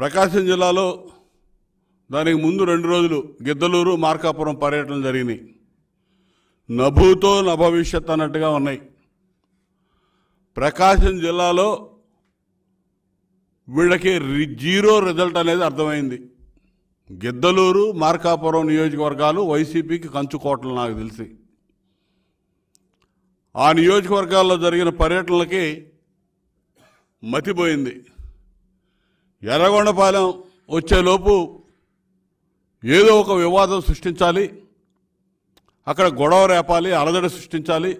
ప్రకాశం జిల్లాలో దానికి ముందు రెండు రోజులు గిద్దలూరు మార్కాపురం పర్యటన జరిగినాయి నభూతో నభవిష్యత్ అన్నట్టుగా ఉన్నాయి ప్రకాశం జిల్లాలో వీళ్ళకి జీరో రిజల్ట్ అనేది అర్థమైంది గిద్దలూరు మార్కాపురం నియోజకవర్గాలు వైసీపీకి కంచుకోటలు నాకు తెలిసి ఆ నియోజకవర్గాల్లో జరిగిన పర్యటనలకి మతిపోయింది ఎర్రగొండపాలెం వచ్చేలోపు ఏదో ఒక వివాదం సృష్టించాలి అక్కడ గొడవ రేపాలి అలజడ సృష్టించాలి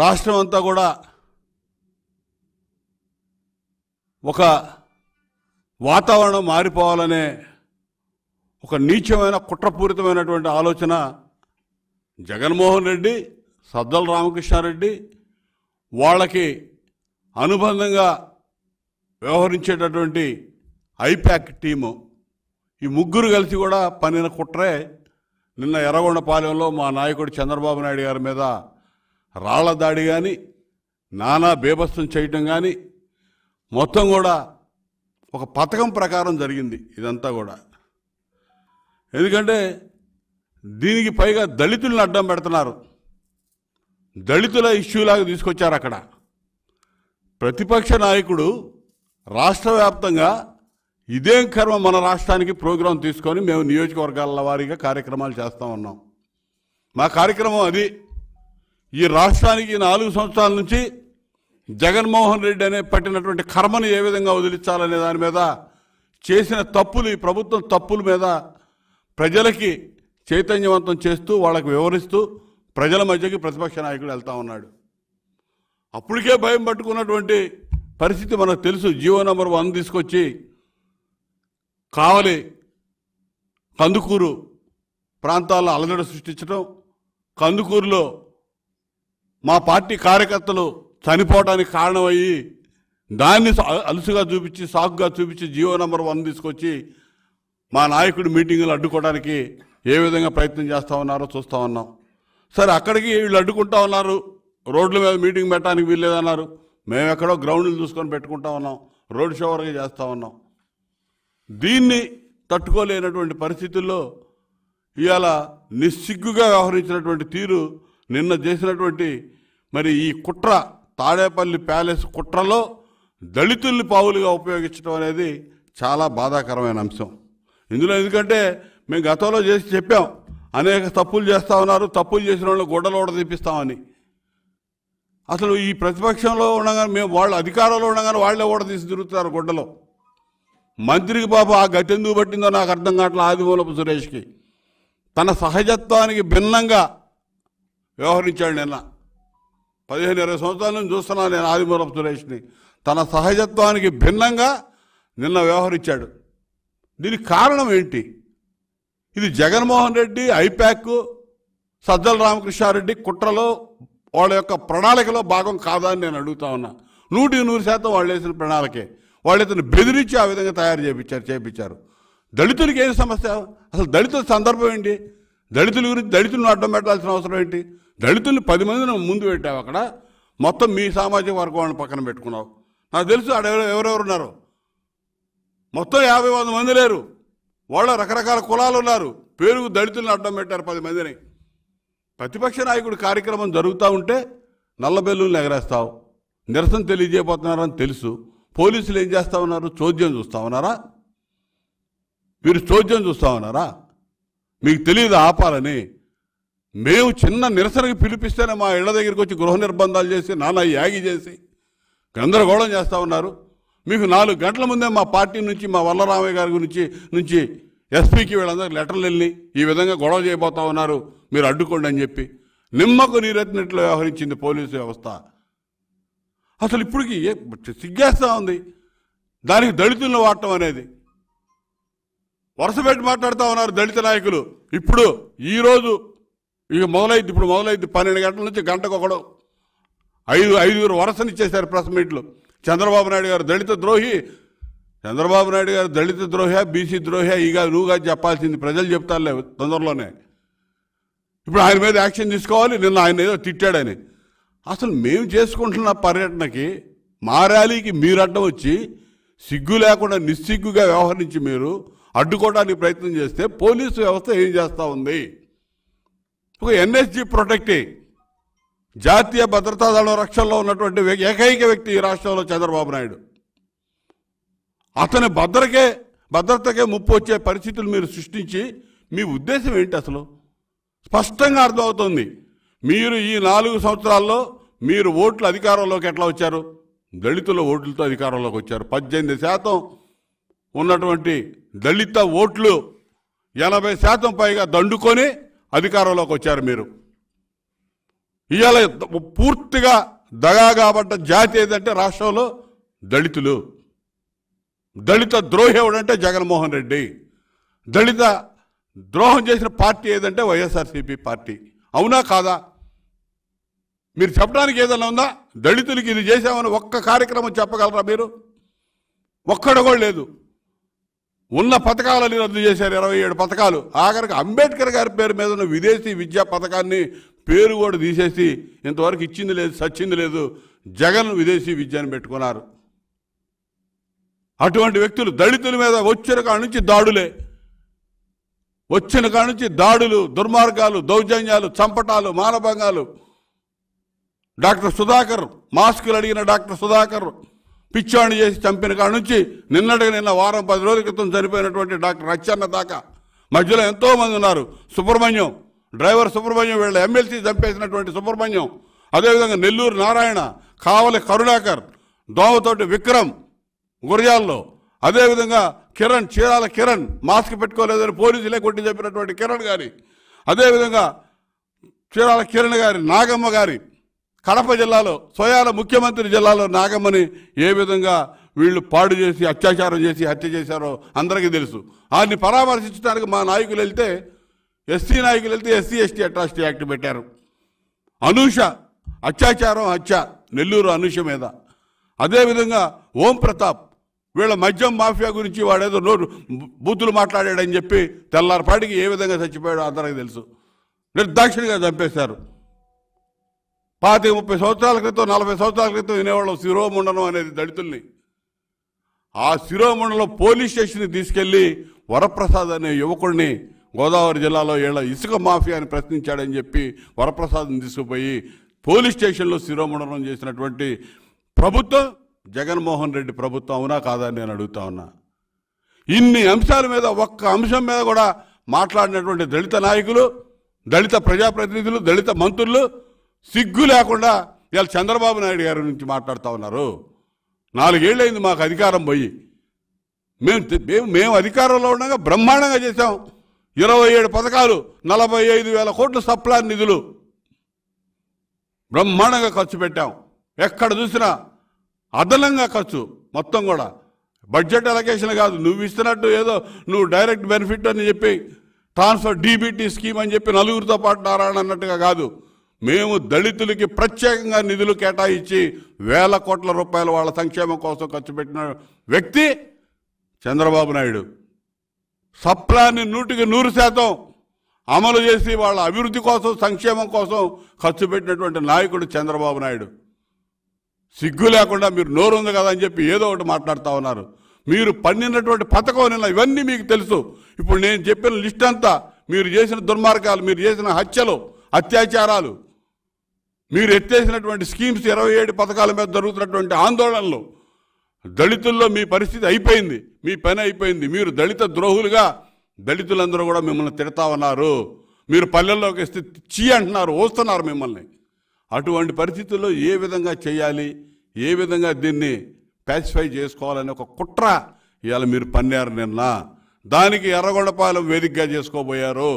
రాష్ట్రం అంతా కూడా ఒక వాతావరణం మారిపోవాలనే ఒక నీచమైన కుట్రపూరితమైనటువంటి ఆలోచన జగన్మోహన్ రెడ్డి సద్దల రామకృష్ణారెడ్డి వాళ్ళకి అనుబంధంగా వ్యవహరించేటటువంటి ఐప్యాక్ టీము ఈ ముగ్గురు కలిసి కూడా పనిన కుట్రే నిన్న ఎర్రగొండపాలెంలో మా నాయకుడు చంద్రబాబు నాయుడు గారి మీద రాళ్ల దాడి కానీ నానా బేభత్సం చేయటం కానీ మొత్తం కూడా ఒక పథకం ప్రకారం జరిగింది ఇదంతా కూడా ఎందుకంటే దీనికి పైగా దళితులను అడ్డం పెడుతున్నారు దళితుల ఇష్యూలాగా తీసుకొచ్చారు అక్కడ ప్రతిపక్ష నాయకుడు రాష్ట్ర వ్యాప్తంగా ఇదేం కర్మ మన రాష్ట్రానికి ప్రోగ్రాం తీసుకొని మేము నియోజకవర్గాల వారీగా కార్యక్రమాలు చేస్తూ ఉన్నాం మా కార్యక్రమం అది ఈ రాష్ట్రానికి నాలుగు సంవత్సరాల నుంచి జగన్మోహన్ రెడ్డి అనే పట్టినటువంటి కర్మను ఏ విధంగా వదిలించాలనే దాని మీద చేసిన తప్పులు ఈ ప్రభుత్వం తప్పుల మీద ప్రజలకి చైతన్యవంతం చేస్తూ వాళ్ళకు వివరిస్తూ ప్రజల మధ్యకి ప్రతిపక్ష నాయకుడు వెళ్తా ఉన్నాడు అప్పటికే భయం పట్టుకున్నటువంటి పరిస్థితి మనకు తెలుసు జీవో నెంబర్ వన్ తీసుకొచ్చి కావలి కందుకూరు ప్రాంతాల్లో అలజడ సృష్టించడం కందుకూరులో మా పార్టీ కార్యకర్తలు చనిపోవడానికి కారణమయ్యి దాన్ని అలుసుగా చూపించి సాకుగా చూపించి జీవో నెంబర్ వన్ తీసుకొచ్చి మా నాయకుడు మీటింగులు అడ్డుకోవడానికి ఏ విధంగా ప్రయత్నం చేస్తూ ఉన్నారో చూస్తూ ఉన్నాం సరే అక్కడికి వీళ్ళు అడ్డుకుంటా ఉన్నారు రోడ్ల మీద మీటింగ్ పెట్టడానికి వీల్లేదన్నారు మేము ఎక్కడో గ్రౌండ్లు చూసుకొని పెట్టుకుంటా ఉన్నాం రోడ్ షో వరకు చేస్తూ ఉన్నాం దీన్ని తట్టుకోలేనటువంటి పరిస్థితుల్లో ఇవాళ నిస్సిగ్గుగా వ్యవహరించినటువంటి తీరు నిన్న చేసినటువంటి మరి ఈ కుట్ర తాడేపల్లి ప్యాలెస్ కుట్రలో దళితుల్ని పావులుగా ఉపయోగించడం అనేది చాలా బాధాకరమైన అంశం ఇందులో ఎందుకంటే మేము గతంలో చేసి చెప్పాం అనేక తప్పులు చేస్తూ ఉన్నారు తప్పులు చేసిన వాళ్ళు గొడ్డలు కూడా తీపిస్తామని అసలు ఈ ప్రతిపక్షంలో ఉండగానే మేము వాళ్ళు అధికారంలో ఉండగానే వాళ్ళే తీసి తిరుగుతారు గుడ్డలో మంత్రికి పాప ఆ గతి ఎందుకు పట్టిందో నాకు అర్థం కావట్లేదు ఆదిమూలపు సురేష్కి తన సహజత్వానికి భిన్నంగా వ్యవహరించాడు నిన్న పదిహేను ఇరవై సంవత్సరాల నుంచి చూస్తున్నాను నేను ఆదిమూలపు సురేష్ని తన సహజత్వానికి భిన్నంగా నిన్న వ్యవహరించాడు దీనికి కారణం ఏంటి ఇది జగన్మోహన్ రెడ్డి ఐప్యాక్ సజ్జల రామకృష్ణారెడ్డి కుట్రలో వాళ్ళ యొక్క ప్రణాళికలో భాగం కాదా అని నేను అడుగుతా ఉన్నా నూటి నూరు శాతం వాళ్ళు వేసిన ప్రణాళికే వాళ్ళు ఇతను బెదిరించి ఆ విధంగా తయారు చేయించారు చేయించారు దళితులకి ఏం సమస్య అసలు దళితుల సందర్భం ఏంటి దళితుల గురించి దళితులను అడ్డం పెట్టాల్సిన అవసరం ఏంటి దళితుల్ని పది మందిని ముందు పెట్టావు అక్కడ మొత్తం మీ సామాజిక వర్గం వాళ్ళని పక్కన పెట్టుకున్నావు నాకు తెలుసు ఆడ ఎవరెవరు ఉన్నారు మొత్తం యాభై వంద మంది లేరు వాళ్ళ రకరకాల కులాలు ఉన్నారు పేరుకు దళితులను అడ్డం పెట్టారు పది మందిని ప్రతిపక్ష నాయకుడు కార్యక్రమం జరుగుతూ ఉంటే నల్లబెల్లుల్ని ఎగరేస్తావు నిరసన తెలియజేయబోతున్నారని తెలుసు పోలీసులు ఏం చేస్తా ఉన్నారు చోద్యం చూస్తా ఉన్నారా మీరు చోద్యం చూస్తా ఉన్నారా మీకు తెలియదు ఆపాలని మేము చిన్న నిరసనకి పిలిపిస్తేనే మా ఇళ్ల దగ్గరికి వచ్చి గృహ నిర్బంధాలు చేసి నానా యాగి చేసి గందరగోళం చేస్తూ ఉన్నారు మీకు నాలుగు గంటల ముందే మా పార్టీ నుంచి మా వల్లరామయ్య గారి గురించి నుంచి ఎస్పీకి వీళ్ళందరూ లెటర్లు వెళ్ళి ఈ విధంగా గొడవ చేయబోతా ఉన్నారు మీరు అడ్డుకోండి అని చెప్పి నిమ్మకు నీరెత్తినట్లు వ్యవహరించింది పోలీసు వ్యవస్థ అసలు ఇప్పటికి సిగ్గేస్తూ ఉంది దానికి దళితులను వాడటం అనేది వరుస పెట్టి మాట్లాడుతూ ఉన్నారు దళిత నాయకులు ఇప్పుడు ఈరోజు ఇక మొదలైద్ది ఇప్పుడు మొదలైద్ది పన్నెండు గంటల నుంచి గంటకు ఒకడు ఐదు ఐదుగురు వరుసనిచ్చేశారు ప్రెస్ మీట్లు చంద్రబాబు నాయుడు గారు దళిత ద్రోహి చంద్రబాబు నాయుడు గారు దళిత ద్రోహ బీసీ ద్రోహ ఈగా నువ్వుగా చెప్పాల్సింది ప్రజలు చెప్తారులే తొందరలోనే ఇప్పుడు ఆయన మీద యాక్షన్ తీసుకోవాలి నిన్న ఆయన ఏదో తిట్టాడని అసలు మేము చేసుకుంటున్న పర్యటనకి ర్యాలీకి మీరు అడ్డం వచ్చి సిగ్గు లేకుండా నిస్సిగ్గుగా వ్యవహరించి మీరు అడ్డుకోవడానికి ప్రయత్నం చేస్తే పోలీసు వ్యవస్థ ఏం చేస్తూ ఉంది ఒక ఎన్ఎస్జి ప్రొటెక్టే జాతీయ భద్రతా దళం రక్షణలో ఉన్నటువంటి ఏకైక వ్యక్తి ఈ రాష్ట్రంలో చంద్రబాబు నాయుడు అతని భద్రకే భద్రతకే ముప్పు వచ్చే పరిస్థితులు మీరు సృష్టించి మీ ఉద్దేశం ఏంటి అసలు స్పష్టంగా అర్థమవుతుంది మీరు ఈ నాలుగు సంవత్సరాల్లో మీరు ఓట్లు అధికారంలోకి ఎట్లా వచ్చారు దళితుల ఓట్లతో అధికారంలోకి వచ్చారు పద్దెనిమిది శాతం ఉన్నటువంటి దళిత ఓట్లు ఎనభై శాతం పైగా దండుకొని అధికారంలోకి వచ్చారు మీరు ఇవాళ పూర్తిగా దగా కాబట్ట జాతి ఏదంటే రాష్ట్రంలో దళితులు దళిత ద్రోహి ఎవడంటే జగన్మోహన్ రెడ్డి దళిత ద్రోహం చేసిన పార్టీ ఏదంటే వైఎస్ఆర్సీపీ పార్టీ అవునా కాదా మీరు చెప్పడానికి ఏదైనా ఉందా దళితులకి ఇది చేశామని ఒక్క కార్యక్రమం చెప్పగలరా మీరు ఒక్కడ కూడా లేదు ఉన్న పథకాలని రద్దు చేశారు ఇరవై ఏడు పథకాలు ఆఖరికి అంబేద్కర్ గారి పేరు మీద ఉన్న విదేశీ విద్యా పథకాన్ని పేరు కూడా తీసేసి ఇంతవరకు ఇచ్చింది లేదు సచ్చింది లేదు జగన్ విదేశీ విద్యను పెట్టుకున్నారు అటువంటి వ్యక్తులు దళితుల మీద వచ్చిన నుంచి దాడులే వచ్చిన నుంచి దాడులు దుర్మార్గాలు దౌర్జన్యాలు చంపటాలు మానభంగాలు డాక్టర్ సుధాకర్ మాస్కులు అడిగిన డాక్టర్ సుధాకర్ పిచ్చాణి చేసి చంపిన కాడ నుంచి నిన్నటి నిన్న వారం పది రోజుల క్రితం చనిపోయినటువంటి డాక్టర్ అచ్చన్న దాకా మధ్యలో ఎంతోమంది ఉన్నారు సుబ్రహ్మణ్యం డ్రైవర్ సుబ్రహ్మణ్యం వీళ్ళ ఎమ్మెల్సీ చంపేసినటువంటి సుబ్రహ్మణ్యం అదేవిధంగా నెల్లూరు నారాయణ కావలి కరుణాకర్ దోమతోటి విక్రమ్ గురియాల్లో అదేవిధంగా కిరణ్ చీరాల కిరణ్ మాస్క్ పెట్టుకోలేదని పోలీసులే కొట్టి చెప్పినటువంటి కిరణ్ గారి అదేవిధంగా చీరాల కిరణ్ గారి నాగమ్మ గారి కడప జిల్లాలో స్వయాల ముఖ్యమంత్రి జిల్లాలో నాగమ్మని ఏ విధంగా వీళ్ళు పాడు చేసి అత్యాచారం చేసి హత్య చేశారో అందరికీ తెలుసు వారిని పరామర్శించడానికి మా నాయకులు వెళ్తే ఎస్సీ నాయకులు వెళ్తే ఎస్సీ ఎస్టీ అట్రాసిటీ యాక్ట్ పెట్టారు అనూష అత్యాచారం హత్య నెల్లూరు అనూష మీద అదేవిధంగా ఓం ప్రతాప్ వీళ్ళ మద్యం మాఫియా గురించి వాడేదో నోరు బూతులు మాట్లాడాడని చెప్పి తెల్లారిపాటికి ఏ విధంగా చచ్చిపోయాడో అందరికి తెలుసు నిర్దాక్షిణిగా చంపేశారు పాతి ముప్పై సంవత్సరాల క్రితం నలభై సంవత్సరాల క్రితం వినేవాళ్ళం శిరోముండనం అనేది దళితుల్ని ఆ శిరోముండలం పోలీస్ స్టేషన్కి తీసుకెళ్ళి వరప్రసాద్ అనే యువకుడిని గోదావరి జిల్లాలో వీళ్ళ ఇసుక మాఫియా అని ప్రశ్నించాడని చెప్పి వరప్రసాద్ని తీసుకుపోయి పోలీస్ స్టేషన్లో శిరోముండనం చేసినటువంటి ప్రభుత్వం జగన్మోహన్ రెడ్డి ప్రభుత్వం అవునా కాదా నేను అడుగుతా ఉన్నా ఇన్ని అంశాల మీద ఒక్క అంశం మీద కూడా మాట్లాడినటువంటి దళిత నాయకులు దళిత ప్రజాప్రతినిధులు దళిత మంత్రులు సిగ్గు లేకుండా ఇవాళ చంద్రబాబు నాయుడు గారి నుంచి మాట్లాడుతూ ఉన్నారు నాలుగేళ్ళైంది మాకు అధికారం పోయి మేము మేము మేము అధికారంలో ఉండగా బ్రహ్మాండంగా చేశాం ఇరవై ఏడు పథకాలు నలభై ఐదు వేల కోట్ల సప్లా నిధులు బ్రహ్మాండంగా ఖర్చు పెట్టాం ఎక్కడ చూసినా అదనంగా ఖర్చు మొత్తం కూడా బడ్జెట్ అలకేషన్ కాదు నువ్వు ఇస్తున్నట్టు ఏదో నువ్వు డైరెక్ట్ బెనిఫిట్ అని చెప్పి ట్రాన్స్ఫర్ డీబీటీ స్కీమ్ అని చెప్పి నలుగురితో పాటు నారాయణ అన్నట్టుగా కాదు మేము దళితులకి ప్రత్యేకంగా నిధులు కేటాయించి వేల కోట్ల రూపాయలు వాళ్ళ సంక్షేమం కోసం ఖర్చు పెట్టిన వ్యక్తి చంద్రబాబు నాయుడు సప్లాన్ని నూటికి నూరు శాతం అమలు చేసి వాళ్ళ అభివృద్ధి కోసం సంక్షేమం కోసం ఖర్చు పెట్టినటువంటి నాయకుడు చంద్రబాబు నాయుడు సిగ్గు లేకుండా మీరు నోరుంది కదా అని చెప్పి ఏదో ఒకటి మాట్లాడుతూ ఉన్నారు మీరు పండినటువంటి పథకం నిన్న ఇవన్నీ మీకు తెలుసు ఇప్పుడు నేను చెప్పిన లిస్ట్ అంతా మీరు చేసిన దుర్మార్గాలు మీరు చేసిన హత్యలు అత్యాచారాలు మీరు ఎత్తేసినటువంటి స్కీమ్స్ ఇరవై ఏడు పథకాల మీద జరుగుతున్నటువంటి ఆందోళనలు దళితుల్లో మీ పరిస్థితి అయిపోయింది మీ పని అయిపోయింది మీరు దళిత ద్రోహులుగా దళితులందరూ కూడా మిమ్మల్ని తిడతా ఉన్నారు మీరు పల్లెల్లోకి వస్తే చీ అంటున్నారు వస్తున్నారు మిమ్మల్ని అటువంటి పరిస్థితుల్లో ఏ విధంగా చేయాలి ఏ విధంగా దీన్ని పాసిఫై చేసుకోవాలని ఒక కుట్ర ఇవాళ మీరు పన్నారు నిన్న దానికి ఎర్రగొండపాలెం వేదికగా చేసుకోబోయారు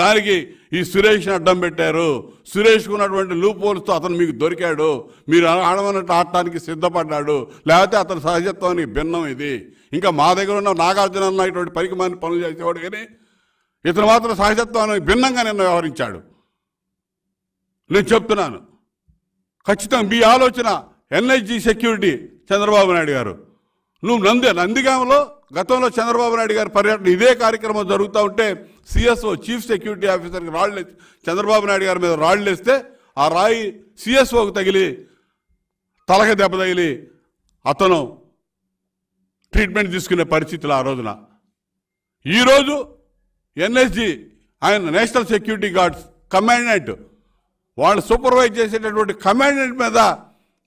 దానికి ఈ సురేష్ని అడ్డం పెట్టారు సురేష్కు ఉన్నటువంటి లూపోల్స్తో అతను మీకు దొరికాడు మీరు ఆడమన్నట్టు ఆడటానికి సిద్ధపడ్డాడు లేకపోతే అతని సహజత్వానికి భిన్నం ఇది ఇంకా మా దగ్గర ఉన్న నాగార్జున ఇటువంటి పరికమాన్ని పనులు చేసేవాడు కానీ ఇతను మాత్రం సహజత్వానికి భిన్నంగా నిన్న వ్యవహరించాడు నేను చెప్తున్నాను ఖచ్చితంగా మీ ఆలోచన ఎన్ఐజి సెక్యూరిటీ చంద్రబాబు నాయుడు గారు నువ్వు నంది నందిగామలో గతంలో చంద్రబాబు నాయుడు గారు పర్యటన ఇదే కార్యక్రమం జరుగుతూ ఉంటే సిఎస్ఓ చీఫ్ సెక్యూరిటీ ఆఫీసర్కి రాళ్ళు చంద్రబాబు నాయుడు గారి మీద రాళ్ళు వేస్తే ఆ రాయి సిఎస్ఓకు తగిలి తలక దెబ్బ తగిలి అతను ట్రీట్మెంట్ తీసుకునే పరిస్థితులు ఆ రోజున ఈరోజు ఎన్ఎస్జి ఆయన నేషనల్ సెక్యూరిటీ గార్డ్స్ కమాండెంట్ వాళ్ళు సూపర్వైజ్ చేసేటటువంటి కమాండెంట్ మీద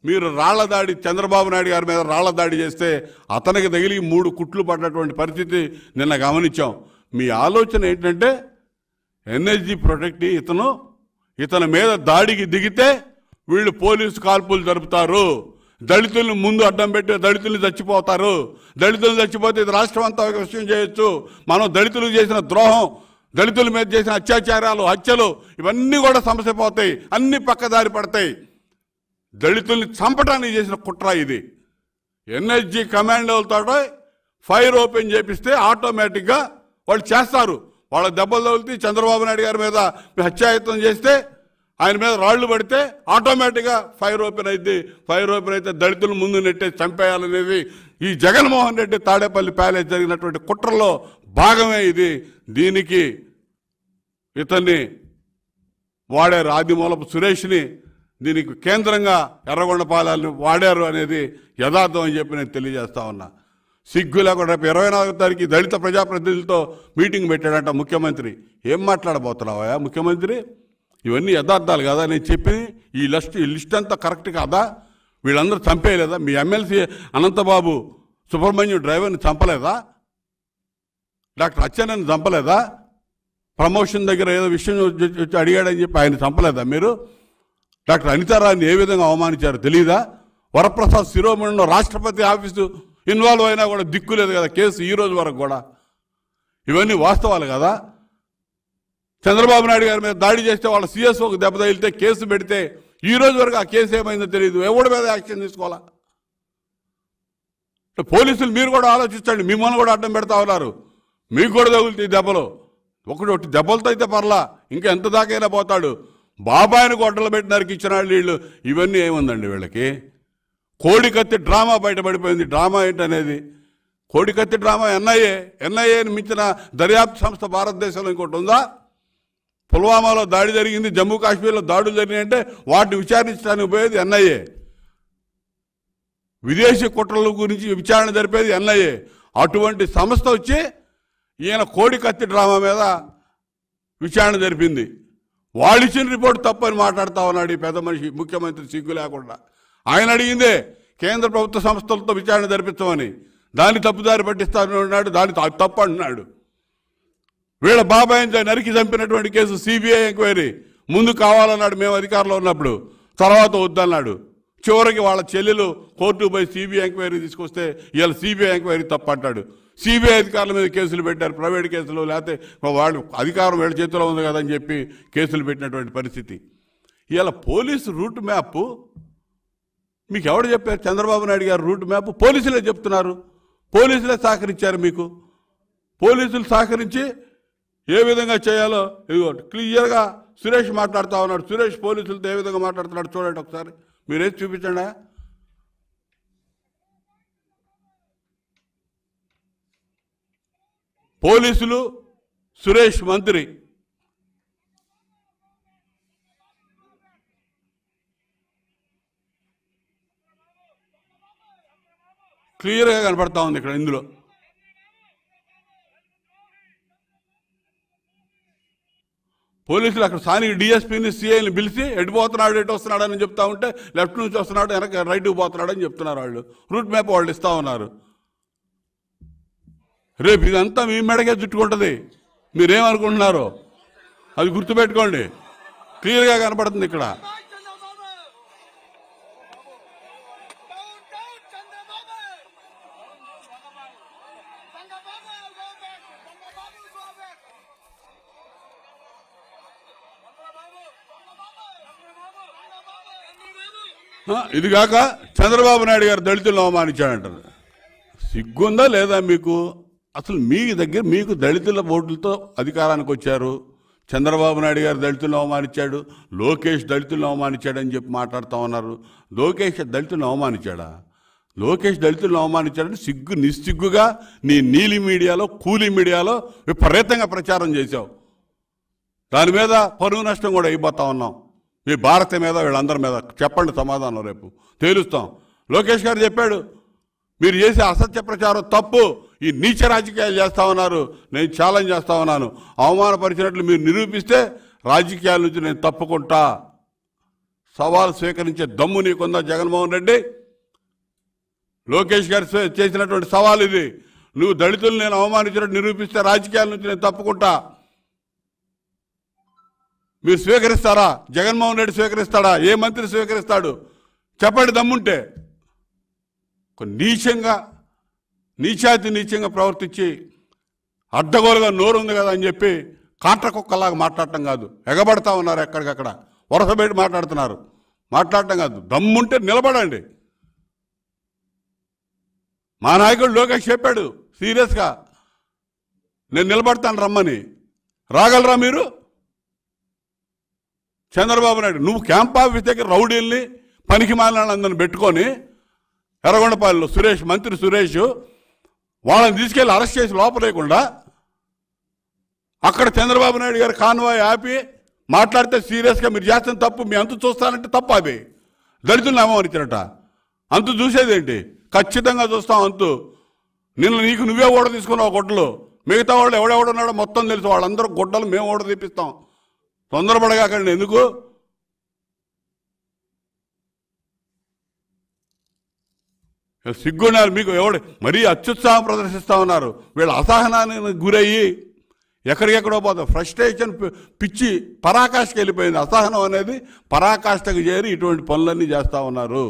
మీరు రాళ్ల దాడి చంద్రబాబు నాయుడు గారి మీద రాళ్ల దాడి చేస్తే అతనికి తగిలి మూడు కుట్లు పడినటువంటి పరిస్థితి నిన్న గమనించాం మీ ఆలోచన ఏంటంటే ఎన్ఎస్జీ ప్రొటెక్ట్ ఇతను ఇతని మీద దాడికి దిగితే వీళ్ళు పోలీసు కాల్పులు జరుపుతారు దళితులను ముందు అడ్డం పెట్టి దళితులు చచ్చిపోతారు దళితులు చచ్చిపోతే ఇది రాష్ట్రం అంతా విషయం చేయొచ్చు మనం దళితులు చేసిన ద్రోహం దళితుల మీద చేసిన అత్యాచారాలు హత్యలు ఇవన్నీ కూడా సమస్య పోతాయి అన్ని పక్కదారి పడతాయి దళితుల్ని చంపడానికి చేసిన కుట్ర ఇది ఎన్ఎస్జి కమాండోలతో ఫైర్ ఓపెన్ చేపిస్తే ఆటోమేటిక్గా వాళ్ళు చేస్తారు వాళ్ళ దెబ్బలు తగిలితే చంద్రబాబు నాయుడు గారి మీద హత్యాయత్నం చేస్తే ఆయన మీద రాళ్లు పడితే ఆటోమేటిక్గా ఫైర్ ఓపెన్ అయింది ఫైర్ ఓపెన్ అయితే దళితులు ముందు నెట్టే చంపేయాలనేది ఈ జగన్మోహన్ రెడ్డి తాడేపల్లి ప్యాలెస్ జరిగినటువంటి కుట్రలో భాగమే ఇది దీనికి ఇతన్ని వాడారు ఆదిమూలపు సురేష్ని దీనికి కేంద్రంగా పాలని వాడారు అనేది యథార్థం అని చెప్పి నేను తెలియజేస్తా ఉన్నా సిగ్గు లేకుండా రేపు ఇరవై నాలుగో తారీఖు దళిత ప్రజాప్రతినిధులతో మీటింగ్ పెట్టాడంట ముఖ్యమంత్రి ఏం మాట్లాడబోతున్నావా ముఖ్యమంత్రి ఇవన్నీ యథార్థాలు కదా నేను చెప్పింది ఈ లిస్ట్ ఈ లిస్ట్ అంతా కరెక్ట్ కాదా వీళ్ళందరూ చంపేయలేదా మీ ఎమ్మెల్సీ అనంతబాబు సుబ్రహ్మణ్యం డ్రైవర్ని చంపలేదా డాక్టర్ అచ్చెన్నని చంపలేదా ప్రమోషన్ దగ్గర ఏదో విషయం వచ్చి అడిగాడని చెప్పి ఆయన చంపలేదా మీరు డాక్టర్ అనితారాన్ని ఏ విధంగా అవమానించారో తెలియదా వరప్రసాద్ శిరోమణిలో రాష్ట్రపతి ఆఫీసు ఇన్వాల్వ్ అయినా కూడా దిక్కు లేదు కదా కేసు ఈ రోజు వరకు కూడా ఇవన్నీ వాస్తవాలు కదా చంద్రబాబు నాయుడు గారి మీద దాడి చేస్తే వాళ్ళ సీఎస్ఓకి దెబ్బ తగిలితే కేసు పెడితే ఈ రోజు వరకు ఆ కేసు ఏమైందో తెలియదు ఎవడి మీద యాక్షన్ తీసుకోవాలా పోలీసులు మీరు కూడా ఆలోచించండి మిమ్మల్ని కూడా అడ్డం పెడతా ఉన్నారు మీకు కూడా తగులుతాయి దెబ్బలు ఒకటి ఒకటి దెబ్బలతో అయితే పర్లా ఇంకా ఎంత దాకైనా పోతాడు బాబాయిని గొడ్డలు పెట్టినారు ఇచ్చిన వీళ్ళు ఇవన్నీ ఏముందండి వీళ్ళకి కోడికత్తి డ్రామా బయటపడిపోయింది డ్రామా ఏంటనేది కోడికత్తి డ్రామా ఎన్ఐఏ ఎన్ఐఏని మించిన దర్యాప్తు సంస్థ భారతదేశంలో ఇంకోటి ఉందా పుల్వామాలో దాడి జరిగింది జమ్మూ కాశ్మీర్లో దాడులు జరిగినాయంటే వాటిని విచారించడానికి పోయేది ఎన్ఐఏ విదేశీ కుట్రల గురించి విచారణ జరిపేది ఎన్ఐఏ అటువంటి సంస్థ వచ్చి ఈయన కోడి కత్తి డ్రామా మీద విచారణ జరిపింది వాళ్ళు ఇచ్చిన రిపోర్ట్ తప్పని మాట్లాడుతా ఉన్నాడు ఈ పెద్ద మనిషి ముఖ్యమంత్రి సిగ్గు లేకుండా ఆయన అడిగిందే కేంద్ర ప్రభుత్వ సంస్థలతో విచారణ జరిపిస్తామని దాన్ని తప్పుదారి పట్టిస్తానని అన్నాడు దాన్ని తప్పు అంటున్నాడు వీళ్ళ బాబాయ్ నరికి చంపినటువంటి కేసు సిబిఐ ఎంక్వైరీ ముందు కావాలన్నాడు మేము అధికారంలో ఉన్నప్పుడు తర్వాత వద్దన్నాడు చివరికి వాళ్ళ చెల్లెలు కోర్టు పోయి సిబిఐ ఎంక్వైరీ తీసుకొస్తే ఇవాళ సిబిఐ ఎంక్వైరీ తప్ప అంటాడు సిబిఐ అధికారుల మీద కేసులు పెట్టారు ప్రైవేట్ కేసులు లేకపోతే వాళ్ళు అధికారం వీళ్ళ చేతిలో ఉంది కదా అని చెప్పి కేసులు పెట్టినటువంటి పరిస్థితి ఇవాళ పోలీసు రూట్ మ్యాప్ మీకు ఎవడు చెప్పారు చంద్రబాబు నాయుడు గారు రూట్ మ్యాప్ పోలీసులే చెప్తున్నారు పోలీసులే సహకరించారు మీకు పోలీసులు సహకరించి ఏ విధంగా చేయాలో ఇదిగో క్లియర్గా సురేష్ మాట్లాడుతూ ఉన్నాడు సురేష్ పోలీసులతో ఏ విధంగా మాట్లాడుతున్నాడు చూడండి ఒకసారి మీరేది చూపించండి పోలీసులు సురేష్ మంత్రి క్లియర్గా కనపడతా ఉంది ఇక్కడ ఇందులో పోలీసులు అక్కడ స్థానిక డిఎస్పీని సీఐని పిలిచి ఎటు పోతున్నాడు ఎటు వస్తున్నాడని చెప్తా ఉంటే లెఫ్ట్ నుంచి వస్తున్నాడు వెనక రైట్కి పోతున్నాడు అని చెప్తున్నారు వాళ్ళు రూట్ మ్యాప్ వాళ్ళు ఇస్తా ఉన్నారు రేపు ఇదంతా మీ మెడకే చుట్టుకుంటుంది మీరేమనుకుంటున్నారు అది గుర్తుపెట్టుకోండి క్లియర్గా కనపడుతుంది ఇక్కడ ఇది కాక చంద్రబాబు నాయుడు గారు దళితులను అవమానించాడంటారు సిగ్గుందా లేదా మీకు అసలు మీ దగ్గర మీకు దళితుల ఓట్లతో అధికారానికి వచ్చారు చంద్రబాబు నాయుడు గారు దళితులను అవమానించాడు లోకేష్ దళితులను అవమానించాడు అని చెప్పి మాట్లాడుతూ ఉన్నారు లోకేష్ దళితులను అవమానించాడా లోకేష్ దళితులను అవమానించాడని సిగ్గు నిస్సిగ్గుగా నీ నీలి మీడియాలో కూలి మీడియాలో విపరీతంగా ప్రచారం చేశావు దాని మీద పరువు నష్టం కూడా అయిపోతా ఉన్నావు మీ భారత మీద వీళ్ళందరి మీద చెప్పండి సమాధానం రేపు తేలుస్తాం లోకేష్ గారు చెప్పాడు మీరు చేసే అసత్య ప్రచారం తప్పు ఈ నీచ రాజకీయాలు చేస్తా ఉన్నారు నేను ఛాలెంజ్ చేస్తా ఉన్నాను అవమానపరిచినట్లు మీరు నిరూపిస్తే రాజకీయాల నుంచి నేను తప్పుకుంటా సవాల్ స్వీకరించే దమ్ము నీకుందా జగన్మోహన్ రెడ్డి లోకేష్ గారు చేసినటువంటి సవాల్ ఇది నువ్వు దళితులు నేను అవమానించినట్టు నిరూపిస్తే రాజకీయాల నుంచి నేను తప్పుకుంటా మీరు స్వీకరిస్తారా జగన్మోహన్ రెడ్డి స్వీకరిస్తాడా ఏ మంత్రి స్వీకరిస్తాడు చెప్పండి దమ్ముంటే నీచంగా నీచాతి నీచంగా ప్రవర్తించి అడ్డగోలుగా నోరు ఉంది కదా అని చెప్పి కాంట్రకుక్కలాగా మాట్లాడటం కాదు ఎగబడతా ఉన్నారు ఎక్కడికక్కడ బయట మాట్లాడుతున్నారు మాట్లాడటం కాదు దమ్ముంటే నిలబడండి మా నాయకుడు లోకేష్ చెప్పాడు సీరియస్గా నేను నిలబడతాను రమ్మని రాగలరా మీరు చంద్రబాబు నాయుడు నువ్వు క్యాంప్ ఆఫీస్ దగ్గర రౌడీల్ని పనికి మాలినందని పెట్టుకొని ఎర్రగొండపాలెంలో సురేష్ మంత్రి సురేష్ వాళ్ళని తీసుకెళ్లి అరెస్ట్ చేసి లోపలేకుండా అక్కడ చంద్రబాబు నాయుడు గారు కాన్వాయ్ ఆపి మాట్లాడితే సీరియస్గా మీరు చేస్తున్న తప్పు మీ అంతు చూస్తానంటే తప్ప అవి దళితులను అవమానించినట అంతు చూసేదేంటి ఖచ్చితంగా చూస్తాం అంతు నిన్ను నీకు నువ్వే ఓడ తీసుకున్నావు గొడ్డలు మిగతా వాళ్ళు ఎవడెవడున్నాడో మొత్తం తెలుసు వాళ్ళందరూ గుడ్డలు మేము ఓడ తీపిస్తాం తొందరపడగాకండి ఎందుకు సిగ్గున్నారు మీకు ఎవడు మరీ అత్యుత్సాహం ప్రదర్శిస్తూ ఉన్నారు వీళ్ళ అసహనానికి గురయ్యి ఎక్కడికెక్కడో పోతాం ఫ్రస్ట్రేషన్ పిచ్చి పరాకాష్కి వెళ్ళిపోయింది అసహనం అనేది పరాకాష్ఠకు చేరి ఇటువంటి పనులన్నీ చేస్తూ ఉన్నారు